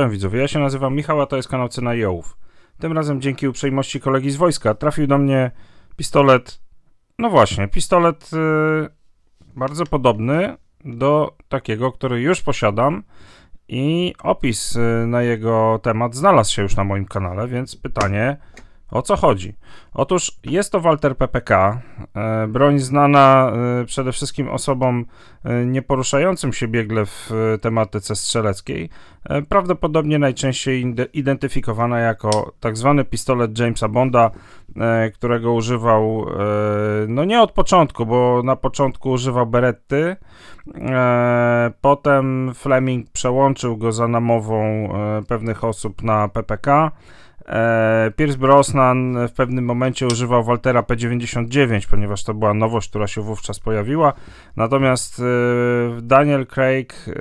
Cześć widzowie, ja się nazywam Michał, a to jest kanał Cena Jołów. Tym razem dzięki uprzejmości kolegi z wojska trafił do mnie pistolet, no właśnie, pistolet yy, bardzo podobny do takiego, który już posiadam i opis yy, na jego temat znalazł się już na moim kanale, więc pytanie, o co chodzi? Otóż jest to Walter PPK, e, broń znana e, przede wszystkim osobom e, nieporuszającym się biegle w tematyce strzeleckiej, prawdopodobnie najczęściej identyfikowana jako tak zwany pistolet Jamesa Bonda, którego używał no nie od początku, bo na początku używał Beretty, potem Fleming przełączył go za namową pewnych osób na PPK. E, Pierce Brosnan w pewnym momencie używał Waltera P99, ponieważ to była nowość, która się wówczas pojawiła. Natomiast e, Daniel Craig e,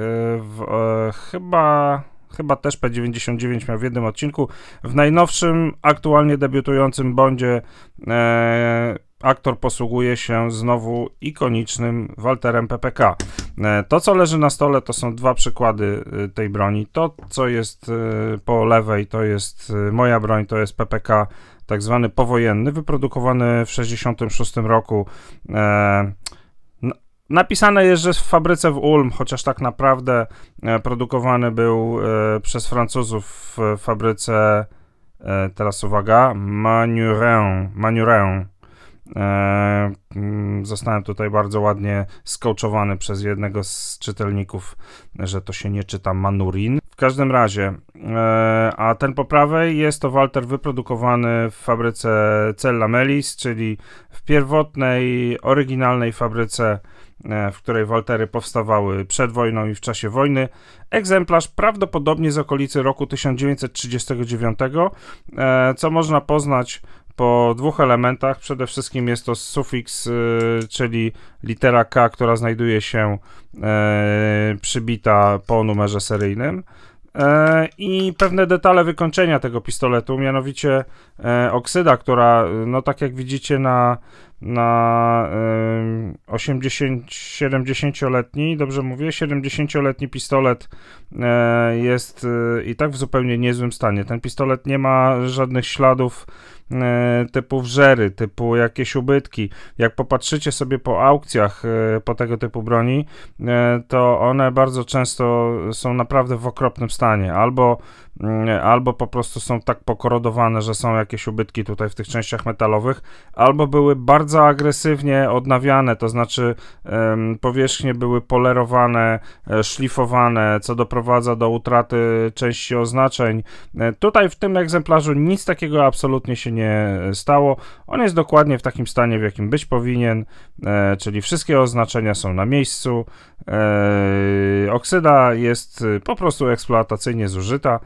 w, chyba chyba też P99 miał w jednym odcinku. W najnowszym, aktualnie debiutującym Bondzie aktor posługuje się znowu ikonicznym Walterem PPK. E, to, co leży na stole, to są dwa przykłady e, tej broni. To, co jest e, po lewej, to jest moja broń, to jest PPK, tak zwany powojenny, wyprodukowany w 1966 roku. Napisane jest, że w fabryce w Ulm, chociaż tak naprawdę produkowany był przez Francuzów w fabryce, teraz uwaga, Manurin, Manurin E, mm, zostałem tutaj bardzo ładnie skołczowany przez jednego z czytelników, że to się nie czyta Manurin. W każdym razie, e, a ten po prawej jest to Walter wyprodukowany w fabryce Cella Melis, czyli w pierwotnej, oryginalnej fabryce e, w której Waltery powstawały przed wojną i w czasie wojny. Egzemplarz prawdopodobnie z okolicy roku 1939, co można poznać po dwóch elementach. Przede wszystkim jest to sufiks, y, czyli litera K, która znajduje się e, przybita po numerze seryjnym e, i pewne detale wykończenia tego pistoletu, mianowicie e, oksyda, która, no tak jak widzicie na na 80-70-letni, dobrze mówię, 70-letni pistolet e, jest e, i tak w zupełnie niezłym stanie. Ten pistolet nie ma żadnych śladów e, typu wrzery, typu jakieś ubytki. Jak popatrzycie sobie po aukcjach po tego typu broni, to one bardzo często są naprawdę w okropnym stanie, albo, mm, albo po prostu są tak pokorodowane, że są jakieś ubytki tutaj w tych częściach metalowych, albo były bardzo bardzo agresywnie odnawiane, to znaczy powierzchnie były polerowane, e, szlifowane, co doprowadza do utraty części oznaczeń. E, tutaj w tym egzemplarzu nic takiego absolutnie się nie stało. On jest dokładnie w takim stanie, w jakim być powinien, e, czyli wszystkie oznaczenia są na miejscu. Oksyda jest po prostu eksploatacyjnie zużyta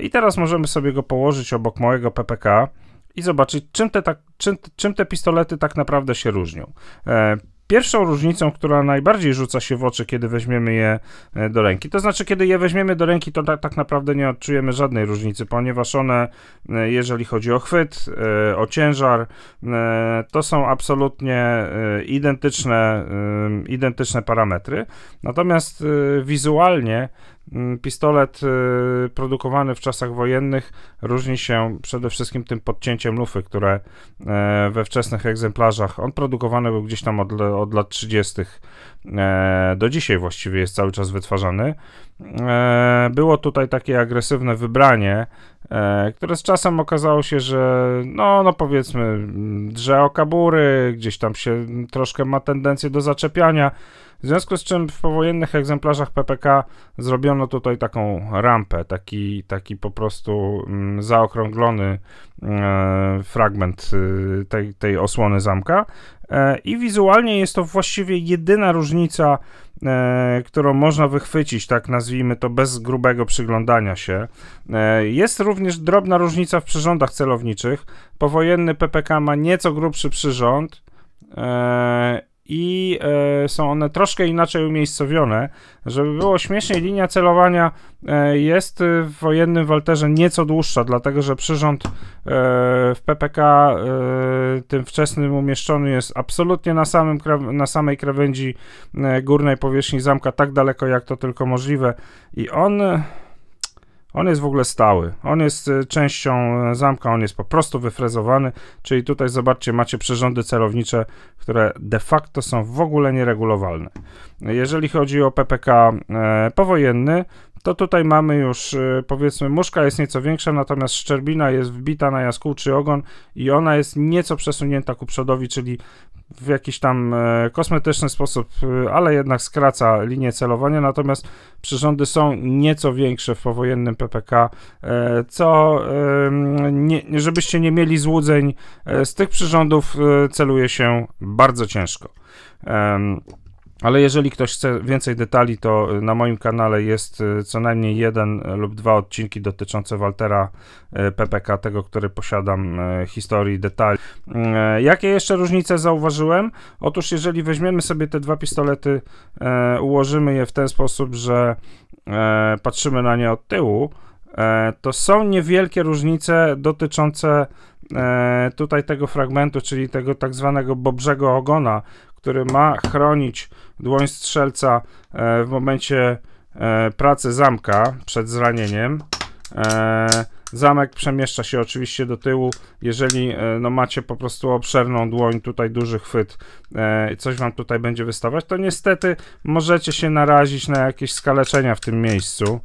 i teraz możemy sobie go położyć obok mojego PPK i zobaczyć, czym te, tak, czym, czym te pistolety tak naprawdę się różnią. E, pierwszą różnicą, która najbardziej rzuca się w oczy, kiedy weźmiemy je e, do ręki, to znaczy, kiedy je weźmiemy do ręki, to tak, tak naprawdę nie odczujemy żadnej różnicy, ponieważ one, e, jeżeli chodzi o chwyt, o ciężar, to są absolutnie identyczne, identyczne parametry. Natomiast wizualnie Mm, pistolet y, produkowany w czasach wojennych różni się przede wszystkim tym podcięciem lufy, które e, we wczesnych egzemplarzach, on produkowany był gdzieś tam od, od lat 30. E, do dzisiaj właściwie jest cały czas wytwarzany. E, było tutaj takie agresywne wybranie, które z czasem okazało się, że no, no powiedzmy drze okabury, gdzieś tam się troszkę ma tendencję do zaczepiania, w związku z czym w powojennych egzemplarzach PPK zrobiono tutaj taką rampę, taki, taki po prostu mm, zaokrąglony e, fragment y, tej, tej osłony zamka. E, I wizualnie jest to właściwie jedyna różnica, e, którą można wychwycić, tak nazwijmy to, bez grubego przyglądania się. Jest również drobna różnica w przyrządach celowniczych. Powojenny PPK ma nieco grubszy przyrząd i e, są one troszkę inaczej umiejscowione. Żeby było śmieszniej, linia celowania e, jest w wojennym Walterze nieco dłuższa, dlatego że przyrząd e, w PPK e, tym wczesnym umieszczony jest absolutnie na, samym na samej krawędzi e, górnej powierzchni zamka, tak daleko jak to tylko możliwe i on on jest w ogóle stały. On jest e, częścią e, zamka, on jest po prostu wyfrezowany, czyli tutaj zobaczcie, macie przyrządy celownicze, które de facto są w ogóle nieregulowalne. Jeżeli chodzi o PPK e, powojenny, to tutaj mamy już, powiedzmy, muszka jest nieco większa, natomiast szczerbina jest wbita na jaskół czy ogon i ona jest nieco przesunięta ku przodowi, czyli w jakiś tam e, kosmetyczny sposób, e, ale jednak skraca linię celowania, natomiast przyrządy są nieco większe w powojennym PPK, e, co nie, żebyście nie mieli złudzeń, z tych przyrządów celuje się bardzo ciężko. Ale jeżeli ktoś chce więcej detali, to y, na moim kanale jest y, co najmniej jeden y, lub dwa odcinki dotyczące Waltera PPK, tego, który posiadam historii, detali. Jakie jeszcze różnice zauważyłem? Otóż, jeżeli weźmiemy sobie te dwa pistolety, ułożymy je w ten sposób, że patrzymy na nie od tyłu, to są niewielkie różnice dotyczące tutaj tego fragmentu, czyli tego tak zwanego bobrzego ogona, który ma chronić dłoń strzelca e, w momencie e, pracy zamka przed zranieniem. E, zamek przemieszcza się oczywiście do tyłu, jeżeli no, macie po prostu obszerną dłoń, tutaj duży chwyt, e, coś wam tutaj będzie wystawać, to niestety możecie się narazić na jakieś skaleczenia w tym miejscu.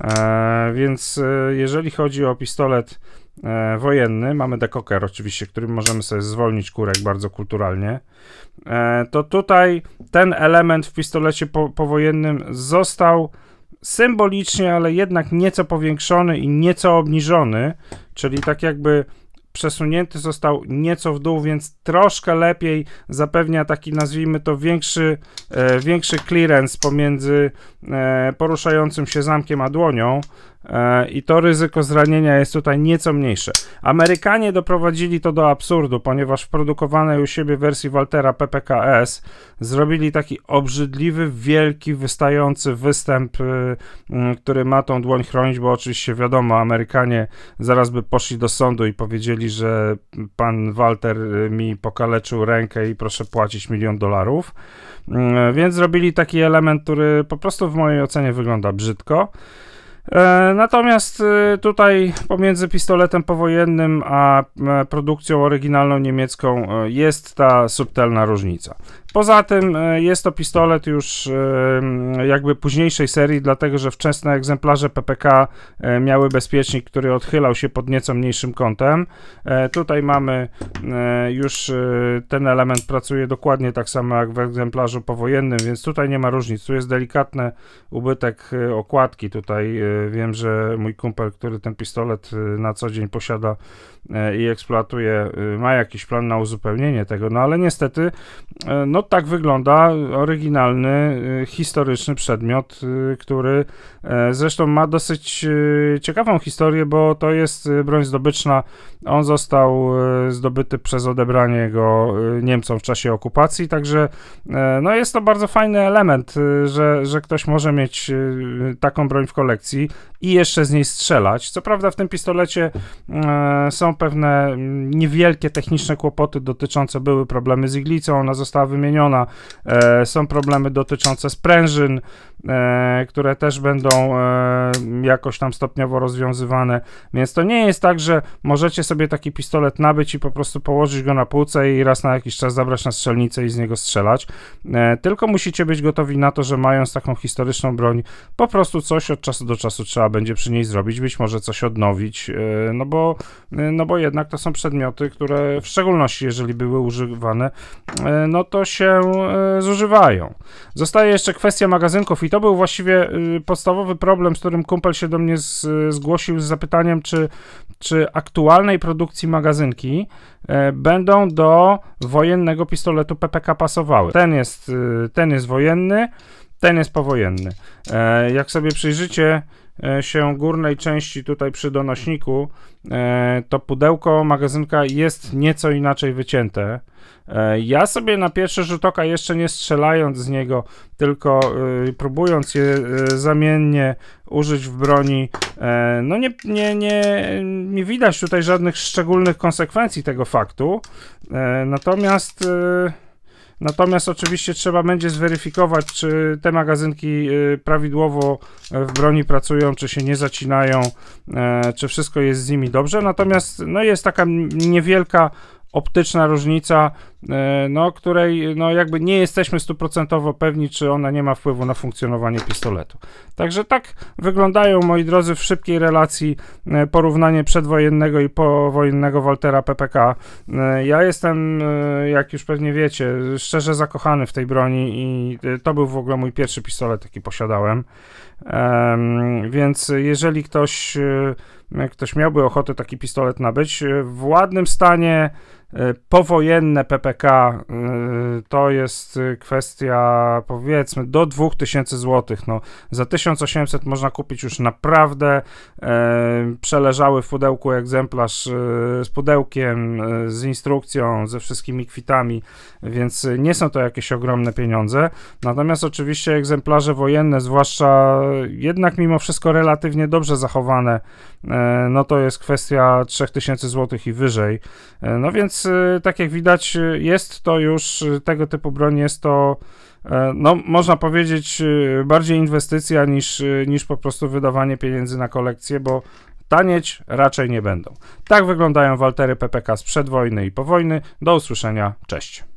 E, więc e, jeżeli chodzi o pistolet e, wojenny, mamy dekoker oczywiście, którym możemy sobie zwolnić kurek bardzo kulturalnie, e, to tutaj ten element w pistolecie po, powojennym został symbolicznie, ale jednak nieco powiększony i nieco obniżony, czyli tak jakby przesunięty został nieco w dół, więc troszkę lepiej zapewnia taki, nazwijmy to, większy, e, większy clearance pomiędzy e, poruszającym się zamkiem a dłonią, E, i to ryzyko zranienia jest tutaj nieco mniejsze. Amerykanie doprowadzili to do absurdu, ponieważ w produkowanej u siebie wersji Waltera PPKS zrobili taki obrzydliwy, wielki, wystający występ, y, mm, który ma tą dłoń chronić, bo oczywiście wiadomo, Amerykanie zaraz by poszli do sądu i powiedzieli, że pan Walter y, mi pokaleczył rękę i proszę płacić milion dolarów. Mm, więc zrobili taki element, który po prostu w mojej ocenie wygląda brzydko. E, natomiast e, tutaj pomiędzy pistoletem powojennym a e, produkcją oryginalną niemiecką jest ta subtelna różnica. Poza tym e, jest to pistolet już e, jakby późniejszej serii, dlatego że wczesne egzemplarze PPK e, miały bezpiecznik, który odchylał się pod nieco mniejszym kątem. Tutaj mamy już ten element pracuje dokładnie tak samo jak w egzemplarzu powojennym, więc tutaj nie ma różnic. Tu jest delikatny ubytek okładki. Tutaj wiem, że mój kumpel, który ten pistolet na co dzień posiada, E, i eksploatuje, y, ma jakiś plan na uzupełnienie tego, no ale niestety, e, no tak wygląda oryginalny, y, historyczny przedmiot, y, który e, zresztą ma dosyć ciekawą historię, bo to jest broń zdobyczna. On został zdobyty przez odebranie go Niemcom w czasie okupacji, także no jest to bardzo fajny element, że, że ktoś może mieć taką broń w kolekcji i jeszcze z niej strzelać. Co prawda w tym pistolecie są są pewne niewielkie techniczne kłopoty dotyczące, były problemy z iglicą, ona została wymieniona, e, są problemy dotyczące sprężyn, e, które też będą e, jakoś tam stopniowo rozwiązywane, więc to nie jest tak, że możecie sobie taki pistolet nabyć i po prostu położyć go na półce i raz na jakiś czas zabrać na strzelnicę i z niego strzelać, tylko musicie być gotowi na to, że mając taką historyczną broń, po prostu coś od czasu do czasu trzeba będzie przy niej zrobić, być może coś odnowić, no bo no no bo jednak to są przedmioty, które w szczególności jeżeli były używane, e, no to się e, zużywają. Zostaje jeszcze kwestia magazynków i to był właściwie y, podstawowy problem, z którym kumpel się do mnie z, zgłosił z zapytaniem, czy, czy aktualnej produkcji magazynki e, będą do wojennego pistoletu PPK pasowały. Ten jest, y, ten jest wojenny, ten jest powojenny. Jak sobie przyjrzycie, E, się górnej części tutaj przy donośniku, e, to pudełko magazynka jest nieco inaczej wycięte. E, ja sobie na pierwszy rzut oka, jeszcze nie strzelając z niego, tylko y, próbując je y, zamiennie użyć w broni, no nie, nie, nie, nie widać tutaj żadnych szczególnych konsekwencji tego faktu. Natomiast y, Natomiast oczywiście trzeba będzie zweryfikować, czy te magazynki y, prawidłowo e, w broni pracują, czy się nie zacinają, e, czy wszystko jest z nimi dobrze. Natomiast no, jest taka niewielka optyczna różnica, e, no, której no, jakby nie jesteśmy stuprocentowo pewni, czy ona nie ma wpływu na funkcjonowanie pistoletu. Także tak wyglądają, moi drodzy, w szybkiej relacji e, porównanie przedwojennego i powojennego Waltera PPK. E, ja jestem, jak już pewnie wiecie, szczerze zakochany w tej broni i to był w ogóle mój pierwszy pistolet, jaki posiadałem. Więc jeżeli ktoś, ktoś miałby ochotę taki pistolet nabyć, w ładnym stanie E, powojenne PPK e, to jest e, kwestia powiedzmy do 2000 zł. No, za 1800 można kupić już naprawdę przeleżały w pudełku egzemplarz z pudełkiem, z instrukcją, ze wszystkimi kwitami, więc nie są to jakieś ogromne pieniądze. Natomiast oczywiście egzemplarze wojenne, zwłaszcza jednak mimo wszystko relatywnie dobrze zachowane, E, no to jest kwestia 3000 zł i wyżej. E, no więc, e, tak jak widać, jest to już tego typu broń, jest to no, można powiedzieć, bardziej inwestycja niż, niż po prostu wydawanie pieniędzy na kolekcję, bo tanieć raczej nie będą. Tak wyglądają waltery PPK sprzed wojny i po wojny. Do usłyszenia, cześć.